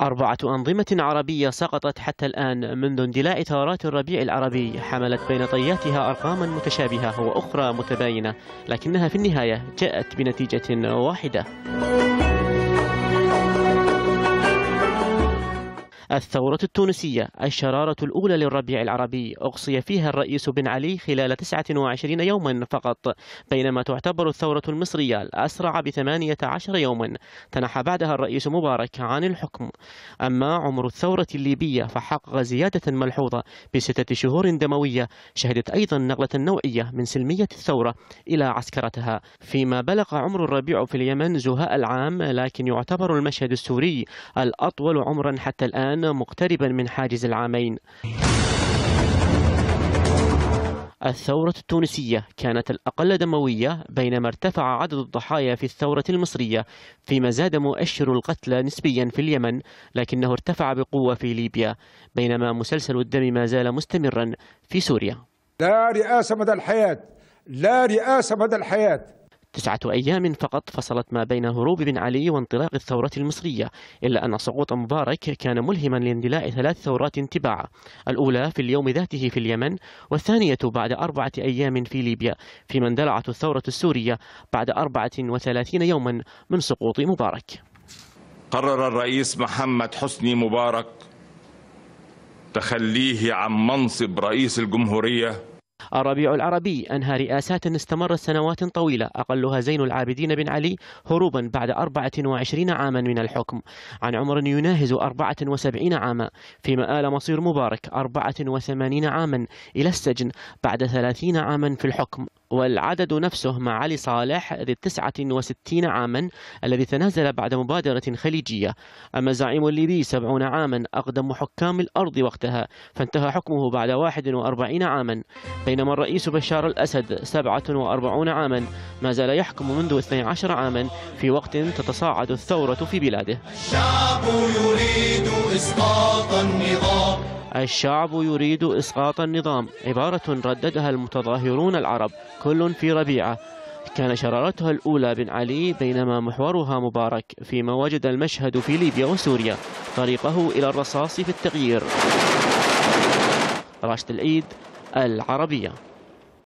أربعة أنظمة عربية سقطت حتى الآن منذ اندلاء ثورات الربيع العربي حملت بين طياتها أرقاما متشابهة وأخرى متباينة لكنها في النهاية جاءت بنتيجة واحدة الثورة التونسية الشرارة الأولى للربيع العربي أقصي فيها الرئيس بن علي خلال 29 يوما فقط بينما تعتبر الثورة المصرية الأسرع ب 18 يوما تنحى بعدها الرئيس مبارك عن الحكم أما عمر الثورة الليبية فحقق زيادة ملحوظة بستة شهور دموية شهدت أيضا نقلة نوعية من سلمية الثورة إلى عسكرتها فيما بلغ عمر الربيع في اليمن زهاء العام لكن يعتبر المشهد السوري الأطول عمرا حتى الآن مقتربا من حاجز العامين الثورة التونسية كانت الأقل دموية بينما ارتفع عدد الضحايا في الثورة المصرية فيما زاد مؤشر القتلى نسبيا في اليمن لكنه ارتفع بقوة في ليبيا بينما مسلسل الدم ما زال مستمرا في سوريا لا رئاسة مدى الحياة لا رئاسة مدى الحياة تسعة أيام فقط فصلت ما بين هروب بن علي وانطلاق الثورة المصرية إلا أن سقوط مبارك كان ملهما لاندلاء ثلاث ثورات تباعة الأولى في اليوم ذاته في اليمن والثانية بعد أربعة أيام في ليبيا فيما اندلعت الثورة السورية بعد أربعة وثلاثين يوما من سقوط مبارك قرر الرئيس محمد حسني مبارك تخليه عن منصب رئيس الجمهوريه الربيع العربي أنهى رئاسات استمرت سنوات طويلة أقلها زين العابدين بن علي هروبا بعد 24 عاما من الحكم عن عمر يناهز 74 عاما فيما آل مصير مبارك 84 عاما إلى السجن بعد 30 عاما في الحكم والعدد نفسه مع علي صالح ذي التسعة وستين عاما الذي تنازل بعد مبادرة خليجية أما زعيم الليبي سبعون عاما أقدم حكام الأرض وقتها فانتهى حكمه بعد واحد وأربعين عاما بينما الرئيس بشار الأسد سبعة وأربعون عاما ما زال يحكم منذ 12 عاما في وقت تتصاعد الثورة في بلاده الشعب يريد إسقاط النظام الشعب يريد إسقاط النظام عبارة رددها المتظاهرون العرب كل في ربيعة كان شرارتها الأولى بن علي بينما محورها مبارك فيما وجد المشهد في ليبيا وسوريا طريقه إلى الرصاص في التغيير راشد العيد العربية